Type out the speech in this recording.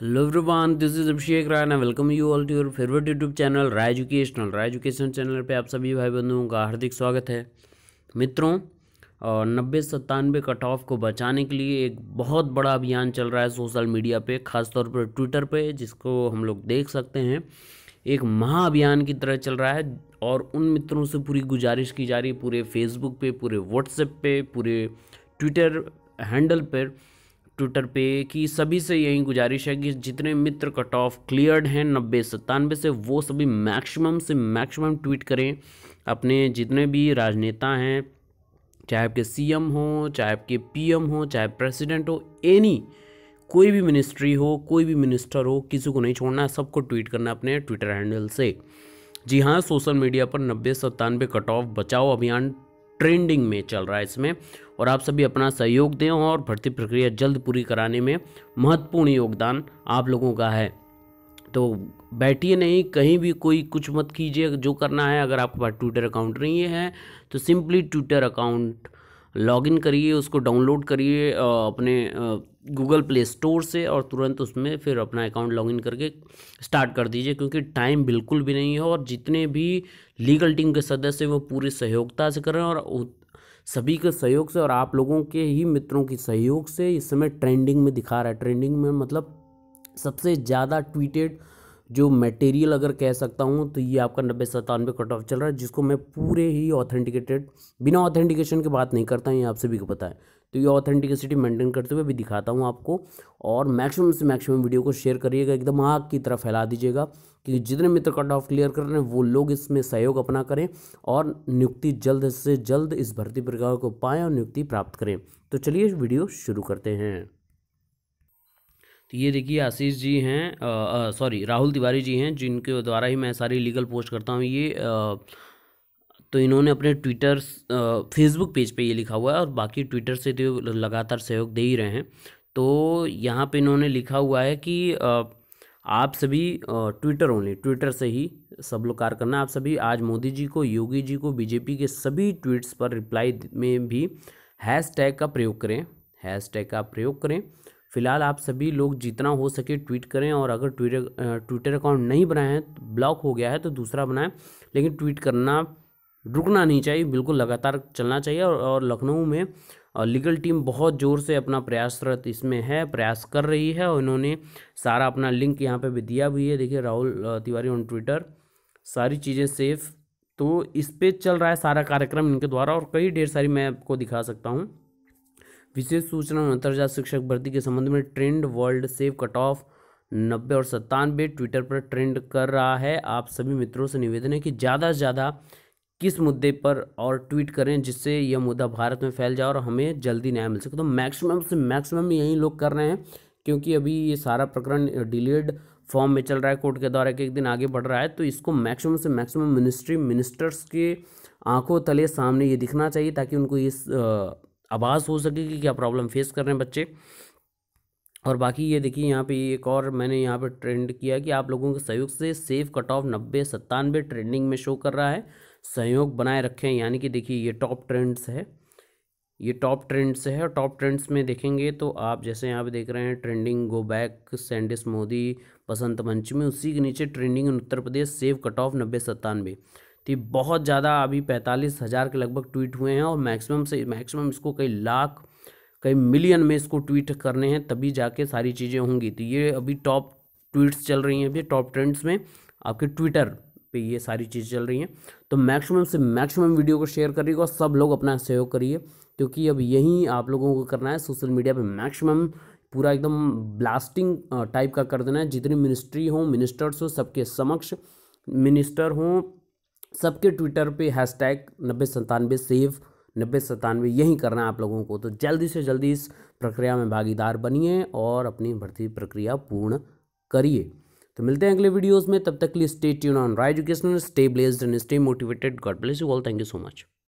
hello everyone this is Abhishek Raina welcome you all to your favourite YouTube channel Rai educational Rai education channel पे आप सभी भाई बंधुओं का हार्दिक स्वागत है मित्रों और नब्बे सत्तानवे कट ऑफ को बचाने के लिए एक बहुत बड़ा अभियान चल रहा है सोशल मीडिया पे खासतौर पर ट्विटर पे जिसको हम लोग देख सकते हैं एक महाअभियान की तरह चल रहा है और उन मित्रों से पूरी गुजारिश की जा रही है पूरे फेसबुक पे पूरे व्हाट्सएप पे पूरे ट्विटर हैंडल पर ट्विटर पे कि सभी से यही गुजारिश है कि जितने मित्र कट ऑफ क्लियर्ड हैं नब्बे सत्तानवे से वो सभी मैक्सिमम से मैक्सिमम ट्वीट करें अपने जितने भी राजनेता हैं चाहे आपके सीएम हो चाहे आपके पीएम हो चाहे प्रेसिडेंट हो एनी कोई भी मिनिस्ट्री हो कोई भी मिनिस्टर हो किसी को नहीं छोड़ना है सबको ट्वीट करना है अपने ट्विटर हैंडल से जी हाँ सोशल मीडिया पर नब्बे सत्तानवे कट ऑफ बचाओ अभियान ट्रेंडिंग में चल रहा है इसमें और आप सभी अपना सहयोग दें और भर्ती प्रक्रिया जल्द पूरी कराने में महत्वपूर्ण योगदान आप लोगों का है तो बैठिए नहीं कहीं भी कोई कुछ मत कीजिए जो करना है अगर आपके पास ट्विटर अकाउंट नहीं है तो सिंपली ट्विटर अकाउंट लॉगिन करिए उसको डाउनलोड करिए अपने गूगल प्ले स्टोर से और तुरंत उसमें फिर अपना अकाउंट लॉगिन करके स्टार्ट कर दीजिए क्योंकि टाइम बिल्कुल भी नहीं है और जितने भी लीगल टीम के सदस्य वो पूरी सहयोगता से कर रहे हैं और सभी के सहयोग से और आप लोगों के ही मित्रों की सहयोग से इस समय ट्रेंडिंग में दिखा रहा है ट्रेंडिंग में मतलब सबसे ज़्यादा ट्वीटेड जो मटेरियल अगर कह सकता हूँ तो ये आपका नब्बे सतानवे कट ऑफ चल रहा है जिसको मैं पूरे ही ऑथेंटिकेटेड बिना ऑथेंटिकेशन के बात नहीं करता ये आप सभी को पता है तो ये ऑथेंटिकसिटी मेंटेन करते हुए भी दिखाता हूँ आपको और मैक्सिमम से मैक्सिमम वीडियो को शेयर करिएगा एकदम आग की तरह फैला दीजिएगा कि जितने मित्र कट ऑफ क्लियर कर रहे हैं वो लोग इसमें सहयोग अपना करें और नियुक्ति जल्द से जल्द इस भर्ती प्रक्रिया को पाएँ और नियुक्ति प्राप्त करें तो चलिए वीडियो शुरू करते हैं तो ये देखिए आशीष जी हैं सॉरी राहुल तिवारी जी हैं जिनके द्वारा ही मैं सारी लीगल पोस्ट करता हूँ ये आ, तो इन्होंने अपने ट्विटर फेसबुक पेज पे ये लिखा हुआ है और बाकी ट्विटर से तो लगातार सहयोग दे ही रहे हैं तो यहाँ पे इन्होंने लिखा हुआ है कि आप सभी ट्विटर ओनली ट्विटर से ही सब लोग कार्य करना आप सभी आज मोदी जी को योगी जी को बीजेपी के सभी ट्वीट्स पर रिप्लाई में भी हैश टैग का प्रयोग करें हैश टैग का प्रयोग करें फिलहाल आप सभी लोग जितना हो सके ट्वीट करें और अगर ट्विटर ट्विटर अकाउंट नहीं बनाए हैं तो ब्लॉक हो गया है तो दूसरा बनाएं लेकिन ट्वीट करना रुकना नहीं चाहिए बिल्कुल लगातार चलना चाहिए और, और लखनऊ में लीगल टीम बहुत ज़ोर से अपना प्रयासरत इसमें है प्रयास कर रही है और इन्होंने सारा अपना लिंक यहाँ पे भी दिया भी है देखिए राहुल तिवारी ऑन ट्विटर सारी चीज़ें सेफ तो इस पर चल रहा है सारा कार्यक्रम इनके द्वारा और कई ढेर सारी मैं आपको दिखा सकता हूँ विशेष सूचना अंतर्जात शिक्षक भर्ती के संबंध में trend world save cut off नब्बे और सत्तानवे ट्विटर पर ट्रेंड कर रहा है आप सभी मित्रों से निवेदन है कि ज़्यादा से ज़्यादा किस मुद्दे पर और ट्वीट करें जिससे यह मुद्दा भारत में फैल जाए और हमें जल्दी न्याय मिल सके तो मैक्सिमम से मैक्सिमम यही लोग कर रहे हैं क्योंकि अभी ये सारा प्रकरण डिलेड फॉर्म में चल रहा है कोर्ट के द्वारा कि एक दिन आगे बढ़ रहा है तो इसको मैक्सिमम से मैक्सिमम मिनिस्ट्री मिनिस्टर्स के आंखों तले सामने ये दिखना चाहिए ताकि उनको इस आभास हो सके कि क्या प्रॉब्लम फेस कर रहे हैं बच्चे और बाकी ये देखिए यहाँ पे एक और मैंने यहाँ पे ट्रेंड किया कि आप लोगों के सहयोग से सेफ कट ऑफ नब्बे सत्तानवे ट्रेंडिंग में शो कर रहा है संयोग बनाए रखें यानी कि देखिए ये टॉप ट्रेंड्स है ये टॉप ट्रेंड्स है और टॉप ट्रेंड्स में देखेंगे तो आप जैसे यहाँ पे देख रहे हैं ट्रेंडिंग गो बैक सेंडिस मोदी बसंत पंचमी उसी के नीचे trending Uttar Pradesh save cut off नब्बे सत्तानवे तो ये बहुत ज़्यादा अभी पैंतालीस हज़ार के लगभग ट्वीट हुए हैं और मैक्सिमम से मैक्सिमम इसको कई लाख कई मिलियन में इसको ट्वीट करने हैं तभी जाके सारी चीज़ें होंगी तो ये अभी टॉप ट्वीट्स चल रही हैं अभी टॉप ट्रेंड्स में आपके ट्विटर पे ये सारी चीज़ चल रही हैं तो मैक्सिमम से मैक्सिमम वीडियो को शेयर करिएगा और सब लोग अपना सहयोग करिए क्योंकि अब यही आप लोगों को करना है सोशल मीडिया पे मैक्सिमम पूरा एकदम ब्लास्टिंग टाइप का कर देना है जितनी मिनिस्ट्री हो मिनिस्टर्स हो सबके समक्ष मिनिस्टर हों सबके ट्विटर पे टैग नब्बे संतानवे सेव नब्बे सतानवे यही करना है आप लोगों को तो जल्दी से जल्दी इस प्रक्रिया में भागीदार बनिए और अपनी भर्ती प्रक्रिया पूर्ण करिए तो मिलते हैं अगले वीडियोस में तब तक के लिए stay tune on Rai education stay blessed and stay motivated God bless you all thank you so much